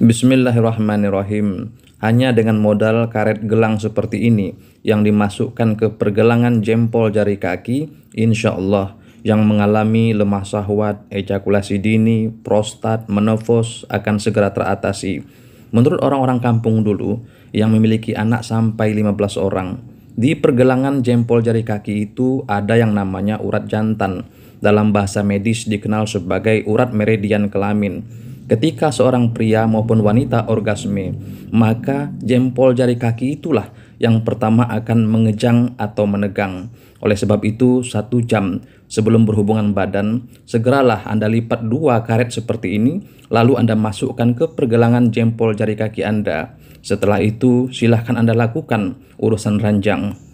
Bismillahirrahmanirrahim. Hanya dengan modal karet gelang seperti ini yang dimasukkan ke pergelangan jempol jari kaki, insya Allah yang mengalami lemah syahwat, ejakulasi dini, prostat, menofos akan segera teratasi. Menurut orang-orang kampung dulu yang memiliki anak sampai 15 orang, di pergelangan jempol jari kaki itu ada yang namanya urat jantan. Dalam bahasa medis dikenal sebagai urat meridian kelamin. Ketika seorang pria maupun wanita orgasme, maka jempol jari kaki itulah yang pertama akan mengejang atau menegang. Oleh sebab itu, satu jam sebelum berhubungan badan, segeralah Anda lipat dua karet seperti ini, lalu Anda masukkan ke pergelangan jempol jari kaki Anda. Setelah itu, silahkan Anda lakukan urusan ranjang.